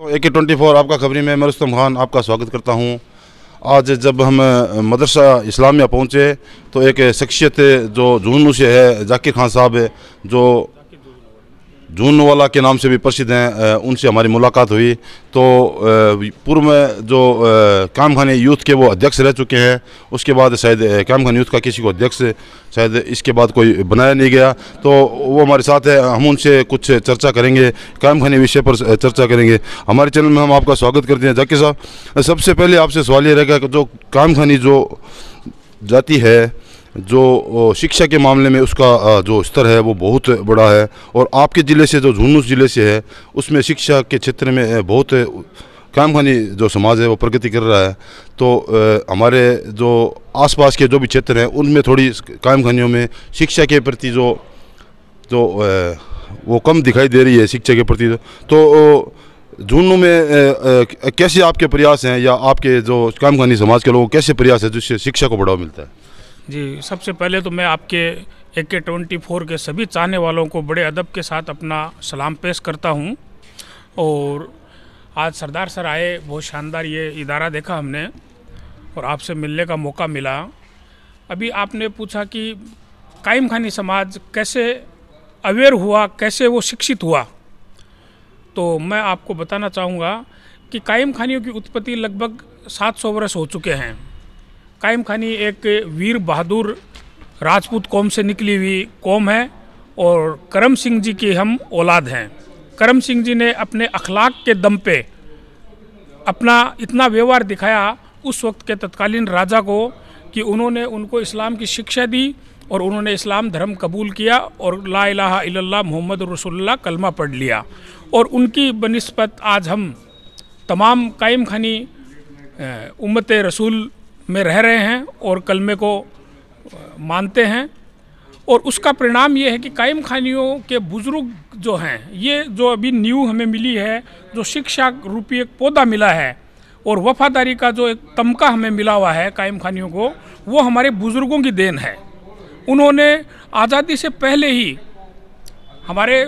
तो ए के twenty four आपका खबरी में मैं रुस्तम खान आपका स्वागत करता हूँ आज जब हम मदरसा इस्लामिया पहुँचे तो एक शख्सियत जो जुनू से है जाकिर खान साहब जो जून वाला के नाम से भी प्रसिद्ध हैं उनसे हमारी मुलाकात हुई तो पूर्व में जो काम खान यूथ के वो अध्यक्ष रह चुके हैं उसके बाद शायद काम खान यूथ का किसी को अध्यक्ष शायद इसके बाद कोई बनाया नहीं गया तो वो हमारे साथ है हम उनसे कुछ चर्चा करेंगे काम खानी विषय पर चर्चा करेंगे हमारे चैनल में हम आपका स्वागत करते हैं जाकिर साहब सबसे पहले आपसे सवाल ये रहेगा कि जो काम खानी जो जाती है जो शिक्षा के मामले में उसका जो स्तर है वो बहुत बड़ा है और आपके ज़िले से जो झुन्नूस ज़िले से है उसमें शिक्षा के क्षेत्र में बहुत कायम खानी जो समाज है वो प्रगति कर रहा है तो हमारे जो आसपास के जो भी क्षेत्र हैं उनमें थोड़ी कायम खानियों में शिक्षा के प्रति जो जो वो कम दिखाई दे रही है शिक्षा के प्रति तो झुन्नू में कैसे आपके प्रयास हैं या आपके जो कामखानी समाज के लोगों कैसे प्रयास है जिससे शिक्षा को बढ़ावा मिलता है जी सबसे पहले तो मैं आपके ए के ट्वेंटी फोर के सभी चाहने वालों को बड़े अदब के साथ अपना सलाम पेश करता हूँ और आज सरदार सर आए बहुत शानदार ये इदारा देखा हमने और आपसे मिलने का मौका मिला अभी आपने पूछा कि कायम खानी समाज कैसे अवेयर हुआ कैसे वो शिक्षित हुआ तो मैं आपको बताना चाहूँगा कि कायम खानियों की उत्पत्ति लगभग 700 वर्ष हो चुके हैं कायम खानी एक वीर बहादुर राजपूत कौम से निकली हुई कौम है और करम सिंह जी की हम औलाद हैं करम सिंह जी ने अपने अखलाक के दम पे अपना इतना व्यवहार दिखाया उस वक्त के तत्कालीन राजा को कि उन्होंने उनको इस्लाम की शिक्षा दी और उन्होंने इस्लाम धर्म कबूल किया और ला इला मोहम्मद रसोल्ला कलमा पढ़ लिया और उनकी बनस्बत आज हम तमाम कायम खानी उम्मत रसूल में रह रहे हैं और कलमे को मानते हैं और उसका परिणाम ये है कि कायम खानियों के बुज़ुर्ग जो हैं ये जो अभी न्यू हमें मिली है जो शिक्षा रूपी एक पौधा मिला है और वफादारी का जो एक तमका हमें मिला हुआ है कायम खानियों को वो हमारे बुज़ुर्गों की देन है उन्होंने आज़ादी से पहले ही हमारे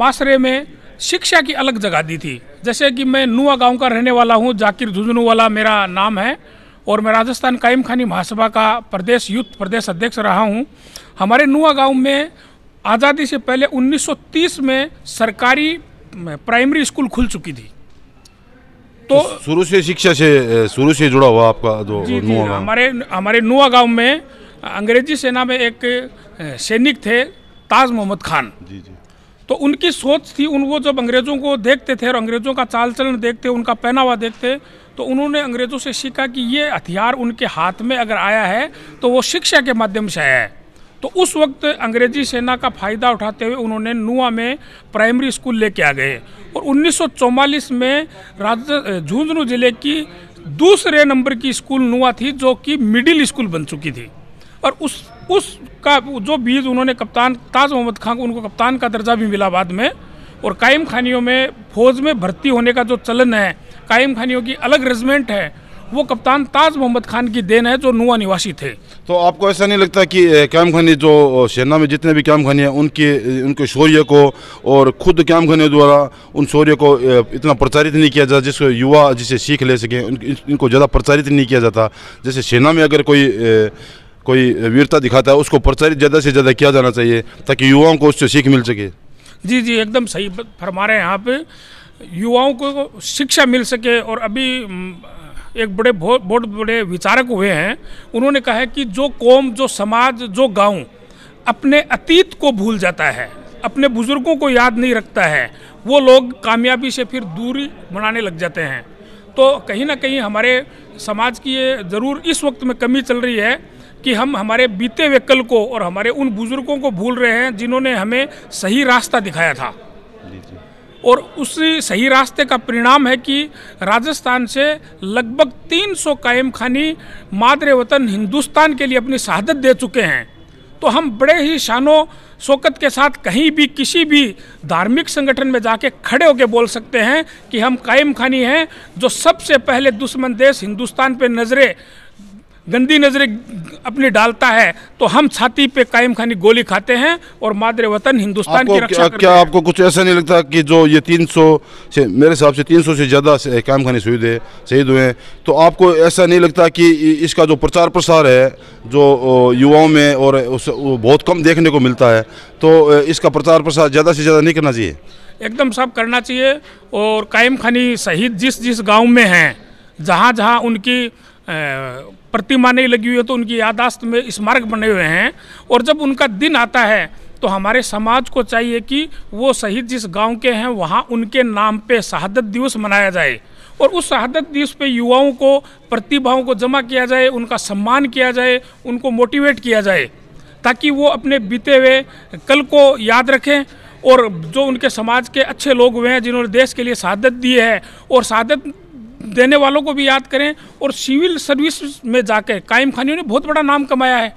माशरे में शिक्षा की अलग जगह दी थी जैसे कि मैं नुआ गांव का रहने वाला हूँ जाकिर झुंझुनू वाला मेरा नाम है और मैं राजस्थान कायम खानी महासभा का प्रदेश युद्ध प्रदेश अध्यक्ष रहा हूँ हमारे नुआ गांव में आज़ादी से पहले 1930 में सरकारी प्राइमरी स्कूल खुल चुकी थी तो, तो शुरू से शिक्षा से शुरू से जुड़ा हुआ आपका जो जी, जी, हमारे हमारे नुआ गांव में अंग्रेजी सेना में एक सैनिक थे ताज मोहम्मद खान जी जी तो उनकी सोच थी उन वो जब अंग्रेज़ों को देखते थे और अंग्रेज़ों का चाल चलन देखते उनका पहनावा देखते तो उन्होंने अंग्रेज़ों से सीखा कि ये हथियार उनके हाथ में अगर आया है तो वो शिक्षा के माध्यम से आया है तो उस वक्त अंग्रेजी सेना का फ़ायदा उठाते हुए उन्होंने नुआ में प्राइमरी स्कूल लेके आ गए और 1944 में राज झुंझुनू ज़िले की दूसरे नंबर की स्कूल नुआ थी जो कि मिडिल स्कूल बन चुकी थी और उस उस का जो बीज उन्होंने कप्तान ताज मोहम्मद खान को उनको कप्तान का दर्जा भी मिला बाद में और कायम खानियों में फौज में भर्ती होने का जो चलन है कायम खानियों की अलग रेजिमेंट है वो कप्तान ताज मोहम्मद खान की देन है जो नुआ निवासी थे तो आपको ऐसा नहीं लगता कि क्याम खानी जो सेना में जितने भी क्याम खानी हैं उनके उनके शौर्य को और खुद क्याम खानी द्वारा उन शौर्य को इतना प्रचारित नहीं किया जाता जिसको युवा जिसे सीख ले सके इनको ज़्यादा प्रचारित नहीं किया जाता जैसे सेना में अगर कोई कोई वीरता दिखाता है उसको प्रचारित ज़्यादा से ज़्यादा किया जाना चाहिए ताकि युवाओं को उससे सीख मिल सके जी जी एकदम सही फरमा रहे हैं यहाँ पे युवाओं को शिक्षा मिल सके और अभी एक बड़े बहुत बड़े विचारक हुए हैं उन्होंने कहा है कि जो कौम जो समाज जो गांव अपने अतीत को भूल जाता है अपने बुज़ुर्गों को याद नहीं रखता है वो लोग कामयाबी से फिर दूरी बनाने लग जाते हैं तो कहीं ना कहीं हमारे समाज की ये ज़रूर इस वक्त में कमी चल रही है कि हम हमारे बीते हुए कल को और हमारे उन बुज़ुर्गों को भूल रहे हैं जिन्होंने हमें सही रास्ता दिखाया था और उस सही रास्ते का परिणाम है कि राजस्थान से लगभग 300 कायम खानी मादरे वतन हिंदुस्तान के लिए अपनी शहादत दे चुके हैं तो हम बड़े ही शानों शोकत के साथ कहीं भी किसी भी धार्मिक संगठन में जाके खड़े होकर बोल सकते हैं कि हम कायम खानी हैं जो सबसे पहले दुश्मन देश हिंदुस्तान पे नज़रें गंदी नज़रें अपनी डालता है तो हम छाती पे कायम खानी गोली खाते हैं और मादरे वतन हिंदुस्तान की रक्षा क्या, क्या आपको कुछ ऐसा नहीं लगता कि जो ये 300 से मेरे हिसाब से 300 से ज़्यादा कायम खानी शहीद है शहीद हुए हैं तो आपको ऐसा नहीं लगता कि इसका जो प्रचार प्रसार है जो युवाओं में और उस बहुत कम देखने को मिलता है तो इसका प्रचार प्रसार ज़्यादा से ज़्यादा नहीं करना चाहिए एकदम साफ करना चाहिए और कायम खानी शहीद जिस जिस गाँव में हैं जहाँ जहाँ उनकी प्रतिमा नहीं लगी हुई है तो उनकी यादाश्त में स्मारक बने हुए हैं और जब उनका दिन आता है तो हमारे समाज को चाहिए कि वो शहीद जिस गांव के हैं वहाँ उनके नाम पे शहादत दिवस मनाया जाए और उस शहादत दिवस पे युवाओं को प्रतिभाओं को जमा किया जाए उनका सम्मान किया जाए उनको मोटिवेट किया जाए ताकि वो अपने बीते हुए कल को याद रखें और जो उनके समाज के अच्छे लोग हुए हैं जिन्होंने देश के लिए शहादत दी है और शहादत देने वालों को भी याद करें और सिविल सर्विस में जाकर कायम खानियों ने बहुत बड़ा नाम कमाया है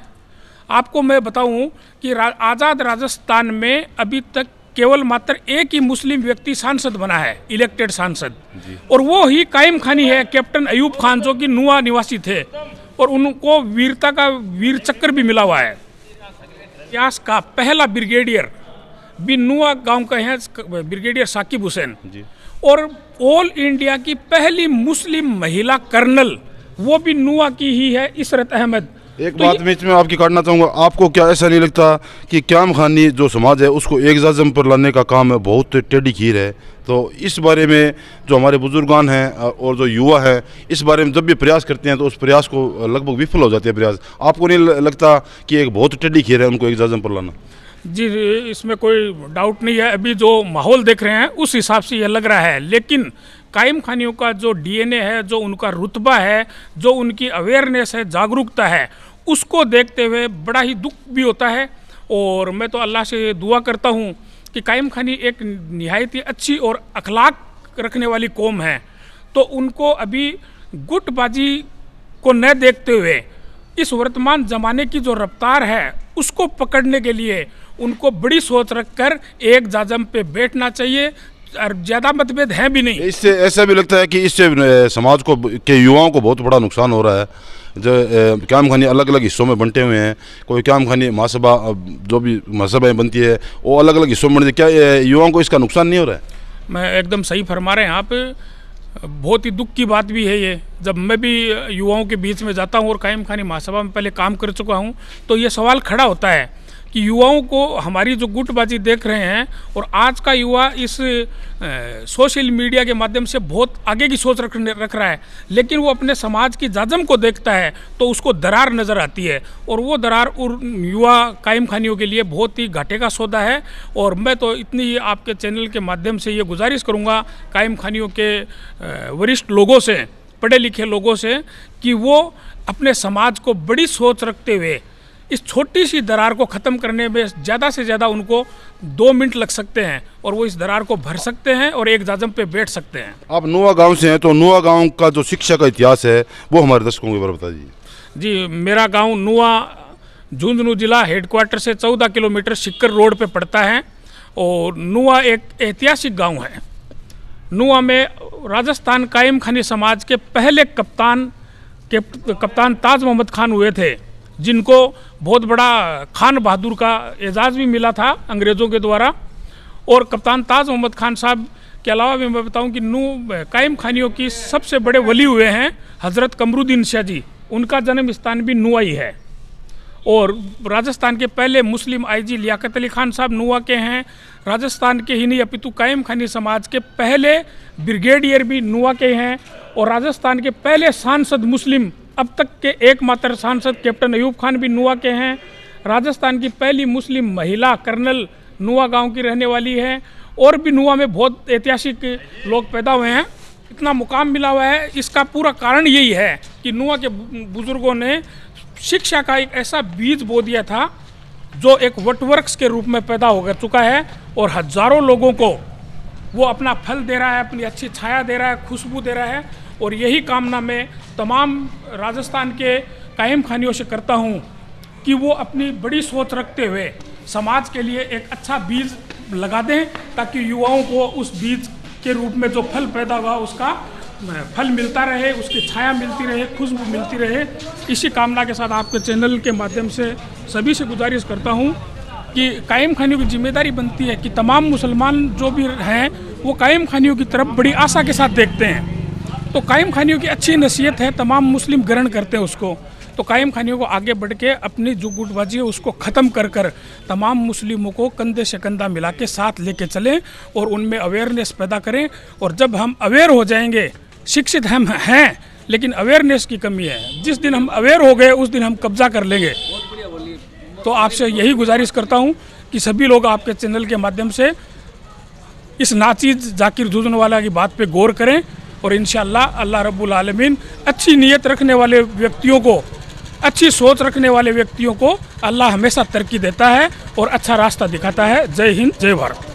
आपको मैं बताऊं कि रा, आज़ाद राजस्थान में अभी तक केवल मात्र एक ही मुस्लिम व्यक्ति सांसद बना है इलेक्टेड सांसद और वो ही कायम खानी है कैप्टन अयूब खान जो कि नुआ निवासी थे और उनको वीरता का वीर चक्कर भी मिला हुआ है इतिहास का पहला ब्रिगेडियर भी नुआ गांव का है ब्रिगेडियर साकिब हुसैन और ऑल इंडिया की पहली मुस्लिम महिला कर्नल वो भी नुआ की ही है इसरत अहमद एक तो बात बीच में आपकी काटना चाहूंगा आपको क्या ऐसा नहीं लगता कि क्याम खानी जो समाज है उसको एक पर लाने का काम है बहुत टेढ़ी खीर है तो इस बारे में जो हमारे बुजुर्गान हैं और जो युवा है इस बारे में जब भी प्रयास करते हैं तो उस प्रयास को लगभग विफल हो जाते हैं प्रयास आपको नहीं लगता कि एक बहुत टेढ़ी खीर है उनको एक पर लाना जी इसमें कोई डाउट नहीं है अभी जो माहौल देख रहे हैं उस हिसाब से यह लग रहा है लेकिन कायम खानियों का जो डीएनए है जो उनका रुतबा है जो उनकी अवेयरनेस है जागरूकता है उसको देखते हुए बड़ा ही दुख भी होता है और मैं तो अल्लाह से दुआ करता हूँ कि कायम खानी एक नहायत ही अच्छी और अखलाक रखने वाली कौम है तो उनको अभी गुटबाजी को न देखते हुए इस वर्तमान ज़माने की जो रफ्तार है उसको पकड़ने के लिए उनको बड़ी सोच रखकर एक जाजम पे बैठना चाहिए और ज़्यादा मतभेद है भी नहीं इससे ऐसा भी लगता है कि इससे समाज को के युवाओं को बहुत बड़ा नुकसान हो रहा है जो क्याम खानी अलग अलग हिस्सों में बंटे हुए हैं कोई क्याम खानी महासभा जो भी महासभाएँ बनती है वो अलग अलग हिस्सों में बनती है क्या युवाओं को इसका नुकसान नहीं हो रहा है मैं एकदम सही फरमा रहे हैं आप बहुत ही दुख की बात भी है ये जब मैं भी युवाओं के बीच में जाता हूँ और कायम खानी महासभा में पहले काम कर चुका हूँ तो ये सवाल खड़ा होता है कि युवाओं को हमारी जो गुटबाजी देख रहे हैं और आज का युवा इस सोशल मीडिया के माध्यम से बहुत आगे की सोच रख रख रहा है लेकिन वो अपने समाज की जाजम को देखता है तो उसको दरार नज़र आती है और वो दरार युवा कायम खानियों के लिए बहुत ही घाटे का सौदा है और मैं तो इतनी ही आपके चैनल के माध्यम से ये गुजारिश करूँगा कायम खानियों के वरिष्ठ लोगों से पढ़े लिखे लोगों से कि वो अपने समाज को बड़ी सोच रखते हुए इस छोटी सी दरार को ख़त्म करने में ज़्यादा से ज़्यादा उनको दो मिनट लग सकते हैं और वो इस दरार को भर सकते हैं और एक जाजम पे बैठ सकते हैं आप नोआ गांव से हैं तो नोआ गांव का जो शिक्षा का इतिहास है वो हमारे दर्शकों के बारे बता दीजिए जी मेरा गाँव नोआ झुंझुनू जिला हेडक्वार्टर से चौदह किलोमीटर सिक्कर रोड पर पड़ता है और नोआ एक ऐतिहासिक गाँव है नोआ में राजस्थान कायम खानी समाज के पहले कप्तान कप्तान ताज मोहम्मद खान हुए थे जिनको बहुत बड़ा खान बहादुर का एजाज़ भी मिला था अंग्रेज़ों के द्वारा और कप्तान ताज मोहम्मद खान साहब के अलावा भी मैं बताऊं कि नू कायम खानियों की सबसे बड़े वली हुए हैं हज़रत कमरुद्दीन शाह जी उनका जन्म स्थान भी नुआई है और राजस्थान के पहले मुस्लिम आईजी लियाकत अली खान साहब नुआ के हैं राजस्थान के ही नहीं अपितु कायम खानी समाज के पहले ब्रिगेडियर भी नुआ के हैं और राजस्थान के पहले सांसद मुस्लिम अब तक के एकमात्र सांसद कैप्टन अयूब खान भी नुआ के हैं राजस्थान की पहली मुस्लिम महिला कर्नल नुआ गांव की रहने वाली है और भी नुआ में बहुत ऐतिहासिक लोग पैदा हुए हैं इतना मुकाम मिला हुआ है इसका पूरा कारण यही है कि नुआ के बुज़ुर्गों ने शिक्षा का एक ऐसा बीज बो दिया था जो एक वटवर्क्स के रूप में पैदा हो चुका है और हजारों लोगों को वो अपना फल दे रहा है अपनी अच्छी छाया दे रहा है खुशबू दे रहा है और यही कामना मैं तमाम राजस्थान के कायम खानियों से करता हूँ कि वो अपनी बड़ी सोच रखते हुए समाज के लिए एक अच्छा बीज लगा दें ताकि युवाओं को उस बीज के रूप में जो फल पैदा हुआ उसका फल मिलता रहे उसकी छाया मिलती रहे खुशबू मिलती रहे इसी कामना के साथ आपके चैनल के माध्यम से सभी से गुजारिश करता हूँ कि कायम खानियों की जिम्मेदारी बनती है कि तमाम मुसलमान जो भी हैं वो कायम खानियों की तरफ बड़ी आशा के साथ देखते हैं तो कायम खानियों की अच्छी नसीहत है तमाम मुस्लिम ग्रहण करते हैं उसको तो कायम खानियों को आगे बढ़ के अपनी जो गुटबाजी है उसको ख़त्म कर कर तमाम मुस्लिमों को कंधे से कंधा मिला के साथ लेके चलें और उनमें अवेयरनेस पैदा करें और जब हम अवेयर हो जाएंगे शिक्षित हम हैं लेकिन अवेयरनेस की कमी है जिस दिन हम अवेयर हो गए उस दिन हम कब्जा कर लेंगे तो आपसे यही गुजारिश करता हूँ कि सभी लोग आपके चैनल के माध्यम से इस नाचीज जाकिर वाला की बात पे गौर करें और इन अल्लाह रबालमीन अच्छी नीयत रखने वाले व्यक्तियों को अच्छी सोच रखने वाले व्यक्तियों को अल्लाह हमेशा तरक्की देता है और अच्छा रास्ता दिखाता है जय हिंद जय भारत